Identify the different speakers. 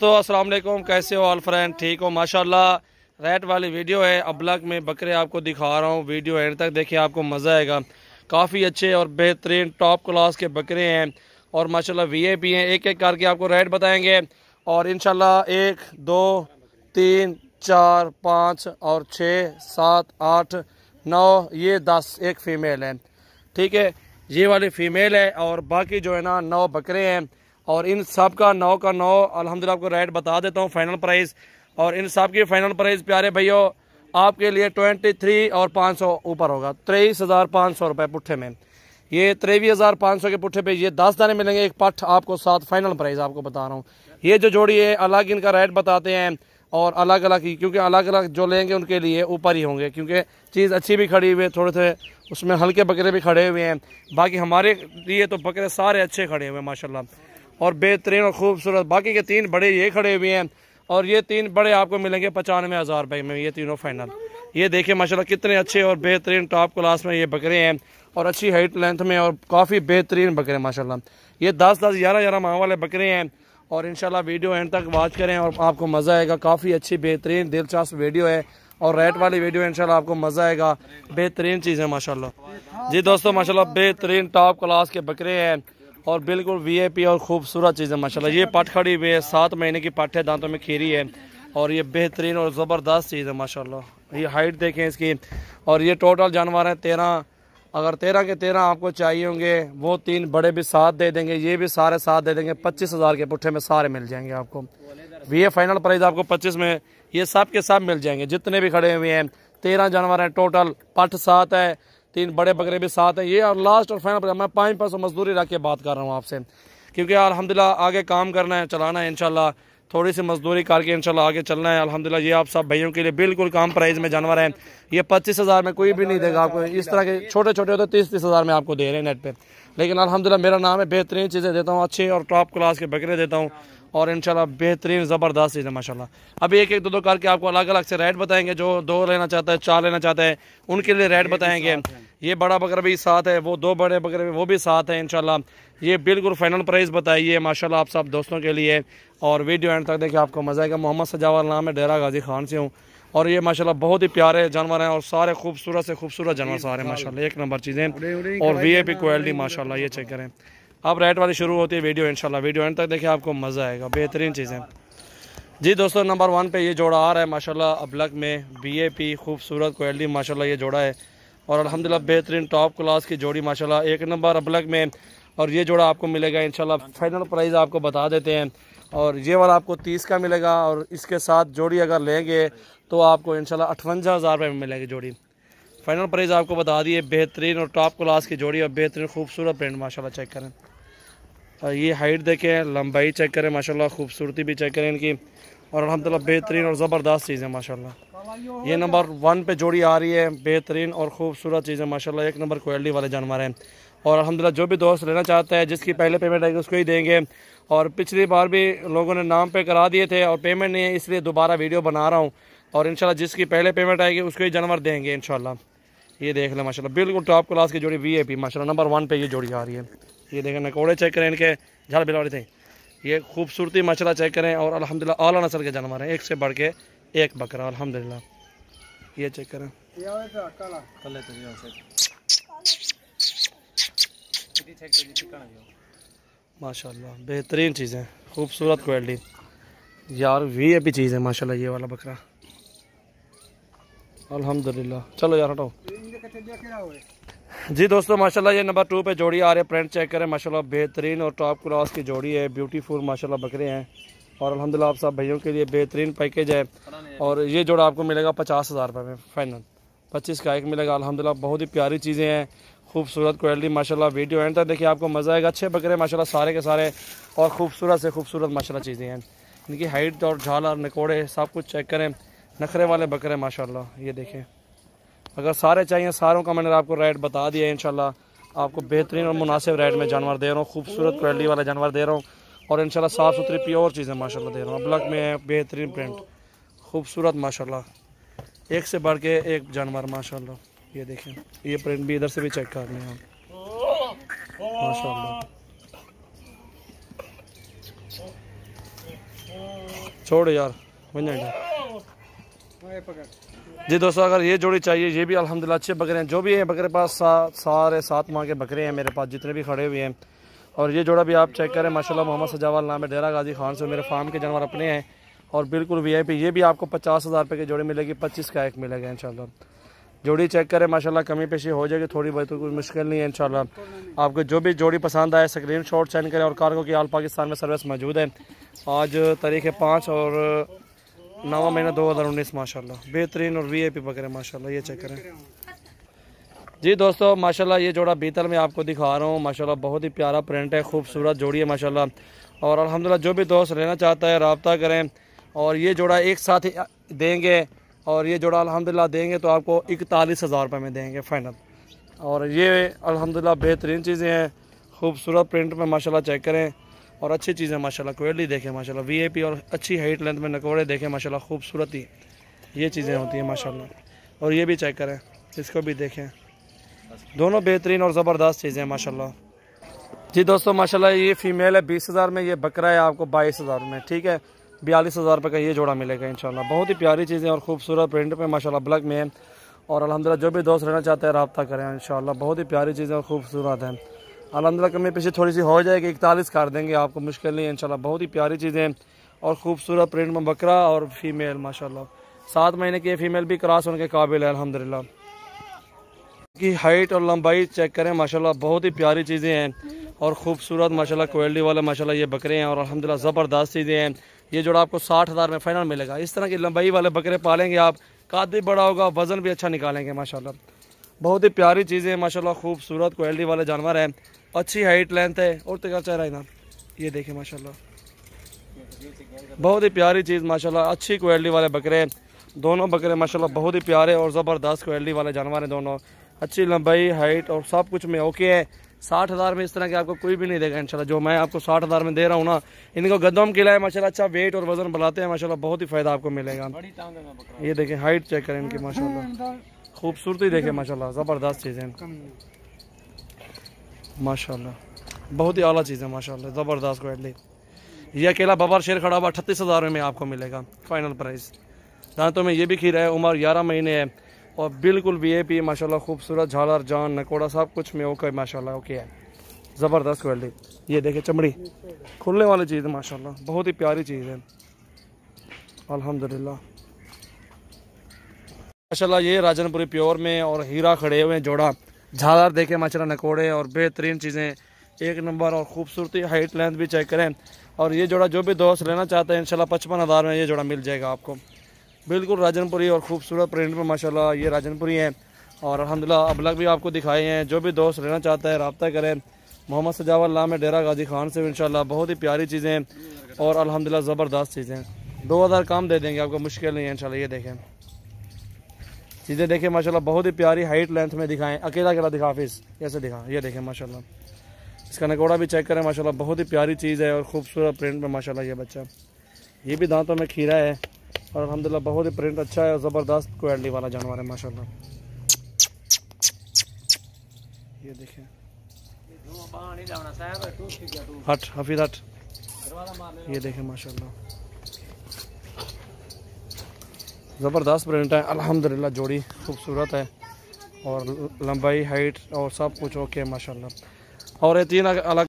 Speaker 1: تو السلام علیکم کیسے ہو آل فرینڈ ٹھیک ہو ماشاءاللہ ریٹ والی ویڈیو ہے اب لگ میں بکرے آپ کو دکھا رہا ہوں ویڈیو اینڈ تک دیکھیں آپ کو مزہ آئے گا کافی اچھے اور بہترین ٹاپ کلاس کے بکرے ہیں اور ماشاءاللہ وی اے پی ہیں ایک ایک کر کے آپ کو ریٹ بتائیں گے اور انشاءاللہ ایک دو تین چار پانچ اور چھ سات آٹھ نو یہ دس ایک فیمیل ہے ٹھیک ہے یہ والی فیمیل ہے اور باقی جو ہے نا نو بکرے ہیں اور ان سب کا نو کا نو الحمدللہ آپ کو ریٹ بتا دیتا ہوں فائنل پرائز اور ان سب کی فائنل پرائز پیارے بھائیو آپ کے لیے ٹوئنٹی تھری اور پانچ سو اوپر ہوگا تیئیس ہزار پانچ سو روپے پٹھے میں یہ تریوی ہزار پانچ سو کے پٹھے پہ یہ دس دانے ملیں گے ایک پٹھ آپ کو ساتھ فائنل پرائز آپ کو بتا رہا ہوں یہ جو جوڑی ہے الگ ان کا ریٹ بتاتے ہیں اور الگ الگ ہی کیونکہ الگ الگ جو لیں گے ان کے لیے اوپر ہی ہوں گے کیونکہ چیز اچھی بھی کھڑی ہوئی ہے تھوڑے تھوڑے اس میں ہلکے بکرے بھی کھڑے ہوئے ہیں باقی ہمارے لیے تو بکرے سارے اچھے کھڑے ہوئے ہیں ماشاء اللہ اور بہترین اور خوبصورت باقی کے تین بڑے یہ کھڑے ہوئے ہیں اور یہ تین بڑے آپ کو ملیں گے پچانوے ہزار روپئے میں یہ تینوں فائنل یہ دیکھیں ماشاءاللہ کتنے اچھے اور بہترین ٹاپ کلاس میں یہ بکرے ہیں اور اچھی ہائٹ لینتھ میں اور کافی بہترین بکرے ماشاءاللہ یہ دس دس گیارہ گیارہ ماہ والے بکرے ہیں اور انشاءاللہ ویڈیو اینڈ تک بات کریں اور آپ کو مزہ آئے گا کافی اچھی بہترین دلچسپ ویڈیو ہے اور ریٹ والی ویڈیو ان شاء اللہ آپ کو مزہ آئے گا بہترین چیز ہے جی دوستو ماشاءاللہ بہترین ٹاپ کلاس کے بکرے ہیں اور بالکل وی اے پی اور خوبصورت چیزیں ماشاءاللہ یہ پٹ کھڑی ہوئی ہے سات مہینے کی پٹ ہے دانتوں میں کھیری ہے اور یہ بہترین اور زبردست چیز ہے ماشاءاللہ یہ ہائٹ دیکھیں اس کی اور یہ ٹوٹل جانور ہیں تیرہ اگر تیرہ کے تیرہ آپ کو چاہیے ہوں گے وہ تین بڑے بھی ساتھ دے دیں گے یہ بھی سارے ساتھ دے دیں گے پچیس ہزار کے پٹھے میں سارے مل جائیں گے آپ کو وی اے فائنل پرائز آپ کو پچیس میں یہ سب کے سب مل جائیں گے جتنے بھی کھڑے ہوئے ہیں تیرہ جانور ہیں ٹوٹل پٹ سات ہے تین بڑے بکرے بھی ساتھ ہیں یہ اور لاسٹ اور فائنل میں پانچ پانچ سو مزدوری رکھ کے بات کر رہا ہوں آپ سے کیونکہ الحمدللہ آگے کام کرنا ہے چلانا ہے انشاءاللہ تھوڑی سی مزدوری کر کے انشاءاللہ آگے چلنا ہے الحمدللہ یہ آپ سب بھائیوں کے لیے بالکل کام پرائز میں جانور ہیں یہ پچیس ہزار میں کوئی بھی نہیں دے گا آپ کو اس طرح کے چھوٹے چھوٹے ہوتے تیس تیس ہزار میں آپ کو دے رہے ہیں نیٹ پہ لیکن الحمدللہ میرا نام ہے بہترین چیزیں دیتا ہوں اچھے اور ٹاپ کلاس کے بکرے دیتا ہوں اور انشاءاللہ بہترین زبردست چیز ہے ماشاءاللہ اب ابھی ایک ایک دو دو کار کے آپ کو الگ الگ سے ریٹ بتائیں گے جو دو لینا چاہتا ہے چار لینا چاہتا ہے ان کے لیے ریٹ بتائیں گے یہ بڑا بھی ساتھ ہے وہ دو بڑے بکر بھی وہ بھی ساتھ ہیں انشاءاللہ یہ بالکل فائنل پرائز بتائیے ماشاءاللہ آپ سب دوستوں کے لیے اور ویڈیو اینڈ تک دیکھیں آپ کو مزہ آئے گا محمد سجاور نام ہے ڈیرا غازی خان سے ہوں اور یہ ماشاءاللہ بہت ہی پیارے جانور ہیں اور سارے خوبصورت سے خوبصورت جانور سارے ماشاءاللہ ایک نمبر چیزیں اور وی اے پی کوالٹی ماشاءاللہ یہ چیک کریں آپ رائٹ والی شروع ہوتی ہے ویڈیو انشاءاللہ ویڈیو اینڈ تک دیکھیں آپ کو مزہ آئے گا بہترین چیزیں جی دوستو نمبر ون پہ یہ جوڑا آ رہا ہے ماشاءاللہ اللہ ابلغ میں بی اے پی خوبصورت کوالٹی ماشاءاللہ یہ جوڑا ہے اور الحمدللہ بہترین ٹاپ کلاس کی جوڑی ماشاءاللہ ایک نمبر ابلک میں اور یہ جوڑا آپ کو ملے گا انشاءاللہ فائنل پرائز آپ کو بتا دیتے ہیں اور یہ والا آپ کو تیس کا ملے گا اور اس کے ساتھ جوڑی اگر لیں گے تو آپ کو انشاءاللہ اٹھونجا ہزار روپے میں ملے گی جوڑی فائنل پرائز آپ کو بتا دیے بہترین اور ٹاپ کلاس کی جوڑی اور بہترین خوبصورت پرنٹ ماشاءاللہ چیک کریں اور یہ ہائٹ دیکھیں لمبائی چیک کریں ماشاءاللہ خوبصورتی بھی چیک کریں ان کی اور الحمدللہ بہترین اور زبردست چیز ہے یہ نمبر ون پہ جوڑی آ رہی ہے بہترین اور خوبصورت چیز ہے ایک نمبر کوالٹی والے جانور ہیں اور الحمدللہ جو بھی دوست لینا چاہتا ہے جس کی پہلے پیمنٹ آئے گی اس کو ہی دیں گے اور پچھلی بار بھی لوگوں نے نام پہ کرا دیے تھے اور پیمنٹ نہیں ہے اس لیے دوبارہ ویڈیو بنا رہا ہوں اور انشاءاللہ جس کی پہلے پیمنٹ آئے گی اس کو ہی جانور دیں گے انشاءاللہ یہ دیکھ لیں ماشاءاللہ بالکل ٹاپ کلاس کی جوڑی وی اے پی ماشاء نمبر ون پہ یہ جوڑی آ رہی ہے یہ دیکھیں نکوڑے چیک کریں ان کے جھار تھے یہ خوبصورتی ماشاء چیک کریں اور الحمدللہ للہ اعلیٰ نسل کے جانور ہیں ایک سے بڑھ کے ایک بکرا الحمدللہ یہ چیک کریں ماشاء اللہ بہترین چیزیں خوبصورت کوالٹی یار وی ایپی چیز ہے ماشاء اللہ یہ والا بکرا الحمدللہ چلو یار ہٹو جی دوستو ماشاءاللہ یہ نمبر ٹو پہ جوڑی آ رہے پرنٹ چیک کریں ماشاءاللہ بہترین اور ٹاپ کلاس کی جوڑی ہے بیوٹیفل ماشاء ماشاءاللہ بکرے ہیں اور الحمدللہ آپ سب بھائیوں کے لیے بہترین پیکیج ہے اور یہ جوڑا آپ کو ملے گا پچاس ہزار روپے میں فائنل پچیس کا ایک ملے گا الحمدللہ بہت ہی پیاری چیزیں ہیں خوبصورت کوالٹی ماشاءاللہ ویڈیو اینڈ تک دیکھیے آپ کو مزہ آئے گا اچھے بکرے ماشاء سارے کے سارے اور خوبصورت سے خوبصورت ماشاء چیزیں ہیں ان کی ہائٹ اور اور نکوڑے سب کچھ چیک کریں نکھرے والے بکرے ماشاءاللہ ماشاء یہ دیکھیں اگر سارے چاہیے ساروں کا میں نے آپ کو ریٹ بتا دیا ہے انشاءاللہ آپ کو بہترین اور مناسب ریٹ میں جانور دے رہا ہوں خوبصورت کوالٹی والا جانور دے رہا ہوں اور انشاءاللہ صاف ستھری پی اور چیزیں ماشاءاللہ دے رہا ہوں بلک میں بہترین پرنٹ خوبصورت ماشاءاللہ ایک سے بڑھ کے ایک جانور ماشاءاللہ یہ دیکھیں یہ پرنٹ بھی ادھر سے بھی چیک کر رہے ہیں ماشاء اللہ یار یار بن جی دوستو اگر یہ جوڑی چاہیے یہ بھی الحمدللہ اچھے بکرے ہیں جو بھی ہیں بکرے پاس سات سارے سات ماہ کے بکرے ہیں میرے پاس جتنے بھی کھڑے ہوئے ہیں اور یہ جوڑا بھی آپ چیک کریں ماشاءاللہ محمد محمد نام ہے ڈیرہ غازی خان سے میرے فارم کے جانور اپنے ہیں اور بالکل وی آئی پی یہ بھی آپ کو پچاس ہزار روپے کے جوڑے ملے گی پچیس کا ایک ملے گا انشاءاللہ جوڑی چیک کریں ماشاءاللہ کمی پیشی ہو جائے گی تھوڑی بہت کوئی مشکل نہیں ہے انشاءاللہ آپ کو جو بھی جوڑی پسند آئے سکرین شاٹ سینڈ کریں اور کارگو کی آل پاکستان میں سروس موجود ہے آج تاریخ پانچ اور نواں مہینہ دو ہزار انیس ماشاء اللہ بہترین اور وی اے پی بکرے ماشاء اللہ یہ چیک کریں جی دوستو ماشاءاللہ یہ جوڑا بیتل میں آپ کو دکھا رہا ہوں ماشاءاللہ بہت ہی پیارا پرنٹ ہے خوبصورت جوڑی ہے ماشاءاللہ اور الحمدللہ جو بھی دوست رہنا چاہتا ہے رابطہ کریں اور یہ جوڑا ایک ساتھ دیں گے اور یہ جوڑا الحمدللہ دیں گے تو آپ کو اکتالیس ہزار روپے میں دیں گے فائنل اور یہ الحمدللہ بہترین چیزیں ہیں خوبصورت پرنٹ میں ماشاءاللہ چیک کریں اور اچھی چیزیں ماشاءاللہ اللہ دیکھیں ماشاءاللہ وی اے پی اور اچھی ہائٹ لینتھ میں نکوڑے دیکھیں ماشاءاللہ خوبصورتی یہ چیزیں ہوتی ہیں ماشاءاللہ اور یہ بھی چیک کریں اس کو بھی دیکھیں دونوں بہترین اور زبردست چیزیں ہیں ماشاءاللہ جی دوستو ماشاءاللہ یہ فیمیل ہے بیس ہزار میں یہ بکرا ہے آپ کو بائیس ہزار میں ٹھیک ہے بیالیس ہزار روپے کا یہ جوڑا ملے گا انشاءاللہ بہت ہی پیاری چیزیں اور خوبصورت پرنٹ پہ ماشاءاللہ بلک بلک ہیں اور الحمدللہ جو بھی دوست رہنا چاہتے ہیں رابطہ کریں انشاءاللہ بہت ہی پیاری چیزیں اور خوبصورت ہیں الحمد للہ کمرے پیچھے تھوڑی سی ہو جائے گی اکتالیس کار دیں گے آپ کو مشکل نہیں ہے بہت ہی پیاری چیزیں اور خوبصورت پرنٹ میں بکرا اور فیمیل ماشاءاللہ سات مہینے کی فیمیل بھی کراس ان کے قابل ہے الحمدللہ کی ہائٹ اور لمبائی چیک کریں ماشاءاللہ بہت ہی پیاری چیزیں ہیں اور خوبصورت ماشاءاللہ کوئلڈی کوالٹی والے ماشاءاللہ یہ بکرے ہیں اور الحمدللہ زبردست چیزیں ہیں یہ جوڑا آپ کو ساٹھ ہزار میں فائنل ملے گا اس طرح کی لمبائی والے بکرے پالیں گے آپ کاد بھی بڑا ہوگا وزن بھی اچھا نکالیں گے ماشاءاللہ بہت ہی پیاری چیزیں ہیں ماشاءاللہ خوبصورت کوالٹی والے جانور ہیں اچھی ہائٹ لینتھ ہے اور تکا چہرہ رہا ہے یہ دیکھیں ماشاءاللہ بہت ہی پیاری چیز ماشاءاللہ اچھی کوالٹی والے بکرے ہیں دونوں بکرے ماشاءاللہ بہت ہی پیارے اور زبردست کوالٹی والے جانور ہیں دونوں اچھی لمبائی ہائٹ اور سب کچھ میں اوکے ساٹھ ہزار میں اس طرح کے آپ کو کوئی بھی نہیں دے گا انشاءاللہ جو میں آپ کو ساٹھ ہزار میں دے رہا ہوں نا ان کو گدوم قلعہ ہے ماشاءاللہ اچھا ویٹ اور وزن بلاتے ہیں ماشاءاللہ بہت ہی فائدہ آپ کو ملے گا یہ دیکھیں ہائٹ چیک کریں ان کی ماشاءاللہ خوبصورتی دیکھیں ماشاءاللہ زبردست چیزیں ماشاء اللہ بہت ہی اعلیٰ چیز ہے ماشاء اللہ زبردست کوالٹی یہ اکیلا ببر شیر کھڑا ہوا اٹھتیس ہزار میں آپ کو ملے گا فائنل پرائز دانتوں میں یہ بھی کھیر ہے عمر گیارہ مہینے ہے اور بالکل وی اے پی ماشاء اللہ خوبصورت جھالر جان نکوڑا سب کچھ میں اوکے ماشاء اللہ اوکے ہے زبردست کوالٹی یہ دیکھیں چمڑی کھلنے والی چیز ہے ماشاء اللہ بہت ہی پیاری چیز ہے الحمد للہ ماشاء اللہ یہ راجن پوری پیور میں اور ہیرا کھڑے ہوئے ہیں جوڑا جھالار دیکھیں ماشاء اللہ نکوڑے اور بہترین چیزیں ایک نمبر اور خوبصورتی ہائٹ لینتھ بھی چیک کریں اور یہ جوڑا جو بھی دوست لینا چاہتے ہیں انشاءاللہ پچپن ہزار میں یہ جوڑا مل جائے گا آپ کو بالکل پوری اور خوبصورت پرنٹ میں ماشاء اللہ یہ راجن پوری ہیں اور الحمدللہ ابلغ اب لگ بھی آپ کو دکھائی ہیں جو بھی دوست لینا چاہتا ہے رابطہ کریں محمد سجاو میں ڈیرہ غازی خان سے انشاءاللہ ان بہت ہی پیاری چیزیں اور الحمد زبردست چیزیں دو ہزار کام دے دیں گے آپ کو مشکل نہیں ہے ان یہ دیکھیں چیزیں دیکھیں ماشاءاللہ بہت ہی پیاری ہائٹ لینتھ میں دکھائیں اکیلا اکیلا دکھا فیس کیسے دکھا یہ دیکھیں ماشاءاللہ اس کا نکوڑا بھی چیک کریں ماشاءاللہ بہت ہی پیاری چیز ہے اور خوبصورت پرنٹ میں ماشاءاللہ یہ بچہ یہ بھی دانتوں میں کھیرا ہے اور الحمدللہ بہت ہی پرنٹ اچھا ہے اور زبردست کوالٹی والا جانور ہے ماشاءاللہ یہ دیکھیں ہٹ حفیظ ہٹ یہ دیکھیں ماشاءاللہ زبردست پرنٹ ہے الحمدللہ جوڑی خوبصورت ہے اور لمبائی ہائٹ اور سب کچھ اوکے ماشاءاللہ اور یہ تین الگ